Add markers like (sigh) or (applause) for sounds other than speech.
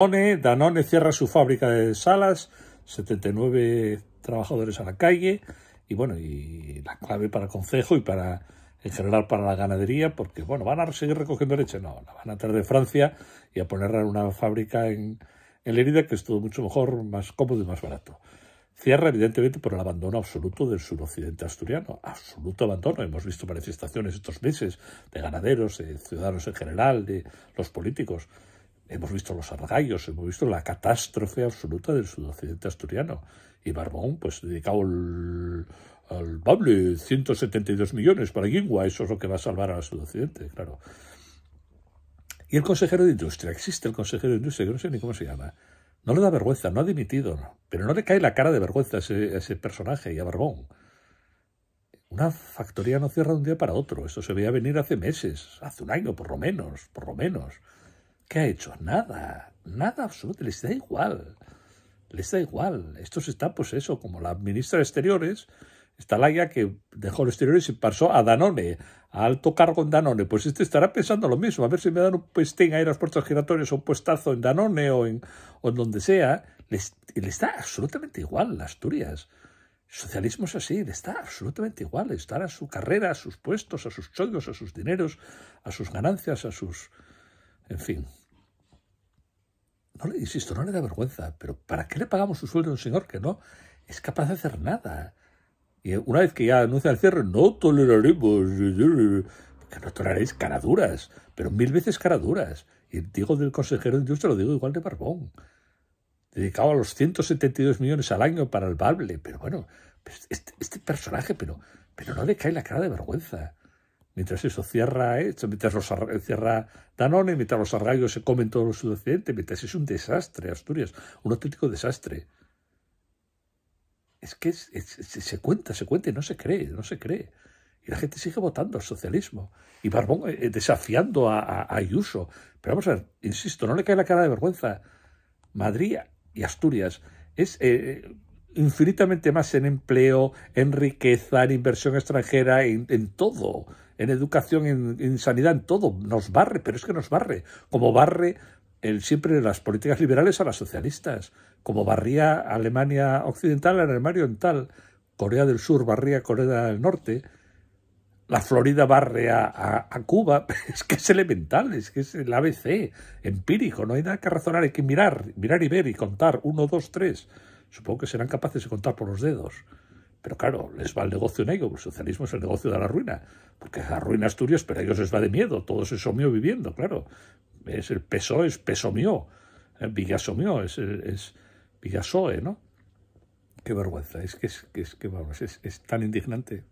Danone, cierra su fábrica de salas, 79 trabajadores a la calle y bueno, y la clave para el concejo y para en general para la ganadería, porque bueno, van a seguir recogiendo leche, no, la van a traer de Francia y a ponerla en una fábrica en, Lerida que que todo mucho mejor, más cómodo y más barato. Cierra, evidentemente, por el abandono absoluto del suroccidente asturiano. Absoluto abandono. Hemos visto manifestaciones estos meses de ganaderos, de ciudadanos en general, de los políticos. Hemos visto los argallos, hemos visto la catástrofe absoluta del sudoccidente asturiano. Y Barbón, pues dedicado al, al Bable, 172 millones para Guingua, eso es lo que va a salvar al sudoccidente, claro. Y el consejero de Industria, existe el consejero de Industria, que no sé ni cómo se llama. No le da vergüenza, no ha dimitido, pero no le cae la cara de vergüenza ese, a ese personaje y a Barbón. Una factoría no cierra de un día para otro, esto se veía venir hace meses, hace un año por lo menos, por lo menos. ¿Qué ha hecho? Nada, nada absoluto, les da igual, les da igual. Estos está pues eso, como la ministra de Exteriores, está la que dejó los exteriores y pasó a Danone, a alto cargo en Danone. Pues este estará pensando lo mismo, a ver si me dan un pestín ahí en las puertas giratorias o un puestazo en Danone o en, donde sea. Les, está da absolutamente igual Asturias. socialismo es así, le está absolutamente igual. Estar a su carrera, a sus puestos, a sus chollos, a sus dineros, a sus ganancias, a sus... En fin no le, insisto, no le da vergüenza, pero ¿para qué le pagamos su sueldo a un señor que no es capaz de hacer nada? Y una vez que ya anuncia el cierre, no toleraremos, que no toleraréis caraduras, pero mil veces caraduras. Y digo del consejero de industria, lo digo igual de Barbón. Dedicado a los 172 millones al año para el Bable, pero bueno, pues este, este personaje, pero, pero no le cae la cara de vergüenza mientras eso cierra, ¿eh? mientras los cierra Danone, mientras los arrayos se comen todo el sudoccidente, mientras es un desastre Asturias, un auténtico desastre. Es que se cuenta, se cuenta y no se cree, no se cree. Y la gente sigue votando al socialismo. Y Barbón eh, eh, desafiando a, Ayuso. Pero vamos a ver, insisto, no le cae la cara de vergüenza. Madrid y Asturias es eh, infinitamente más en empleo, en riqueza, en inversión extranjera, en todo en educación, en, sanidad, en todo. Nos barre, pero es que nos barre. Como barre siempre las políticas liberales a las socialistas, como barría Alemania Occidental a Alemania Oriental, Corea del Sur barría Corea del Norte, la Florida barre a, a, Cuba, (laughs) es que es elemental, es que es el ABC, empírico, no hay nada que razonar, hay que mirar, mirar y ver y contar, uno, dos, tres. Supongo que serán capaces de contar por los dedos. Pero claro, les va el negocio negro, el socialismo es el negocio de la ruina, porque ruina Asturias, pero a ellos les va de miedo, todo eso mío viviendo, claro. Es el peso, es peso mío, eh, Villaso mío, es, es Villasoe, ¿no? Qué vergüenza, es que, es, que, es, que es tan indignante.